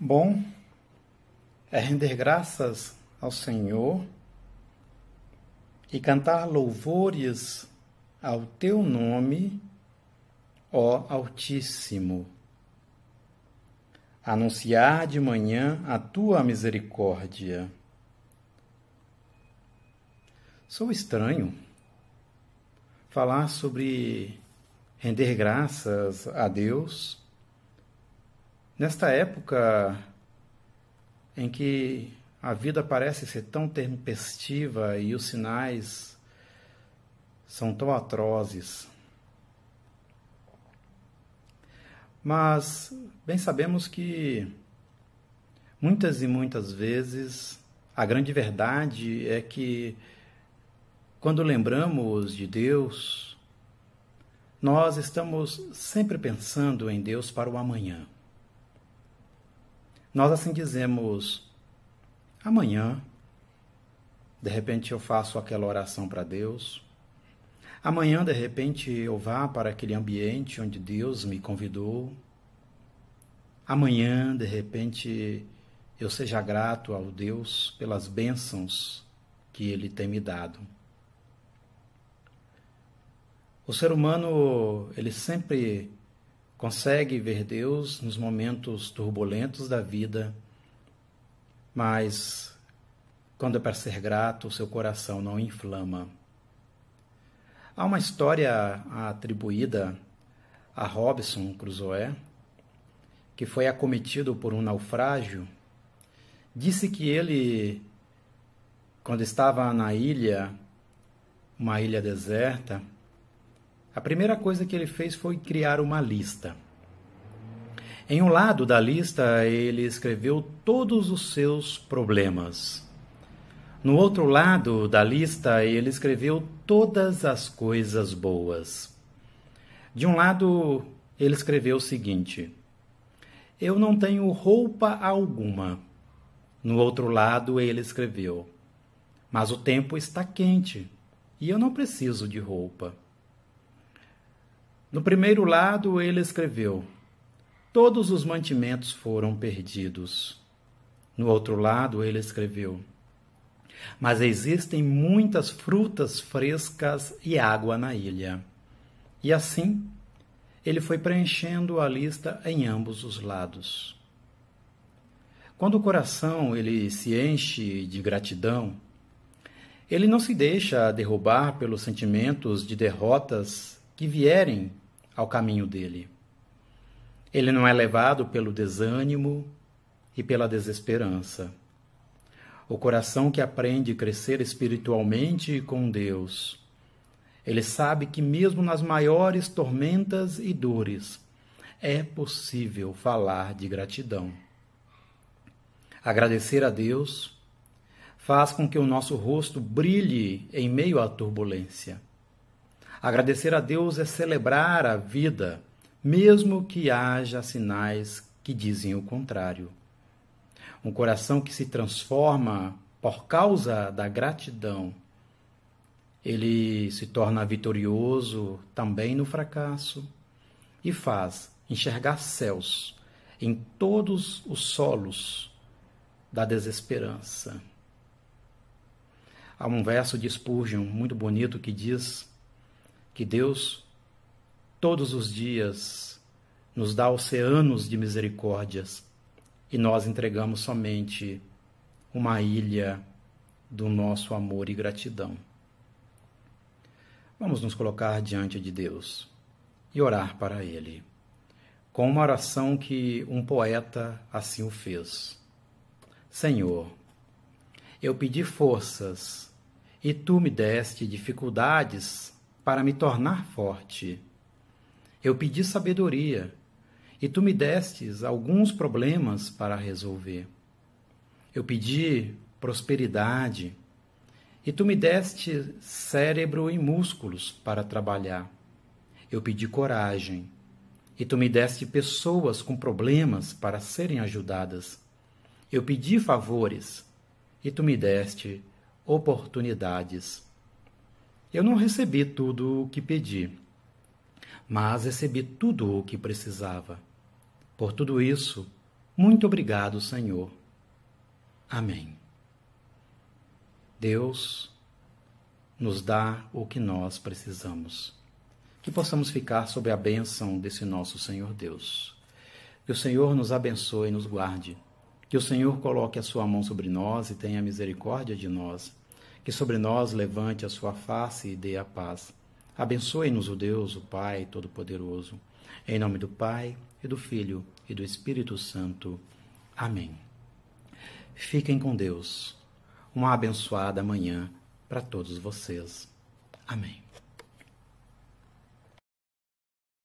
Bom é render graças ao Senhor e cantar louvores ao teu nome, ó Altíssimo. Anunciar de manhã a tua misericórdia. Sou estranho falar sobre render graças a Deus Nesta época em que a vida parece ser tão tempestiva e os sinais são tão atrozes. Mas bem sabemos que muitas e muitas vezes a grande verdade é que quando lembramos de Deus, nós estamos sempre pensando em Deus para o amanhã. Nós assim dizemos: amanhã, de repente eu faço aquela oração para Deus. Amanhã, de repente, eu vá para aquele ambiente onde Deus me convidou. Amanhã, de repente, eu seja grato ao Deus pelas bênçãos que Ele tem me dado. O ser humano, ele sempre consegue ver Deus nos momentos turbulentos da vida, mas quando é para ser grato, seu coração não inflama. Há uma história atribuída a Robinson Crusoe, que foi acometido por um naufrágio, disse que ele, quando estava na ilha, uma ilha deserta, a primeira coisa que ele fez foi criar uma lista. Em um lado da lista, ele escreveu todos os seus problemas. No outro lado da lista, ele escreveu todas as coisas boas. De um lado, ele escreveu o seguinte: Eu não tenho roupa alguma. No outro lado, ele escreveu: Mas o tempo está quente e eu não preciso de roupa. No primeiro lado, ele escreveu: Todos os mantimentos foram perdidos. No outro lado, ele escreveu: Mas existem muitas frutas frescas e água na ilha. E assim, ele foi preenchendo a lista em ambos os lados. Quando o coração ele se enche de gratidão, ele não se deixa derrubar pelos sentimentos de derrotas que vierem ao caminho dele. Ele não é levado pelo desânimo e pela desesperança. O coração que aprende a crescer espiritualmente com Deus. Ele sabe que, mesmo nas maiores tormentas e dores, é possível falar de gratidão. Agradecer a Deus faz com que o nosso rosto brilhe em meio à turbulência. Agradecer a Deus é celebrar a vida, mesmo que haja sinais que dizem o contrário. Um coração que se transforma por causa da gratidão, ele se torna vitorioso também no fracasso e faz enxergar céus em todos os solos da desesperança. Há um verso de Spurgeon muito bonito que diz: que Deus todos os dias nos dá oceanos de misericórdias e nós entregamos somente uma ilha do nosso amor e gratidão. Vamos nos colocar diante de Deus e orar para Ele, com uma oração que um poeta assim o fez: Senhor, eu pedi forças e tu me deste dificuldades para me tornar forte. Eu pedi sabedoria, e tu me destes alguns problemas para resolver. Eu pedi prosperidade, e tu me deste cérebro e músculos para trabalhar. Eu pedi coragem, e tu me deste pessoas com problemas para serem ajudadas. Eu pedi favores, e tu me deste oportunidades. Eu não recebi tudo o que pedi, mas recebi tudo o que precisava. Por tudo isso, muito obrigado, Senhor. Amém. Deus nos dá o que nós precisamos. Que possamos ficar sob a bênção desse nosso Senhor Deus. Que o Senhor nos abençoe e nos guarde. Que o Senhor coloque a sua mão sobre nós e tenha misericórdia de nós que sobre nós levante a sua face e dê a paz. Abençoe-nos o Deus, o Pai Todo-Poderoso, em nome do Pai, e do Filho, e do Espírito Santo. Amém. Fiquem com Deus. Uma abençoada manhã para todos vocês. Amém.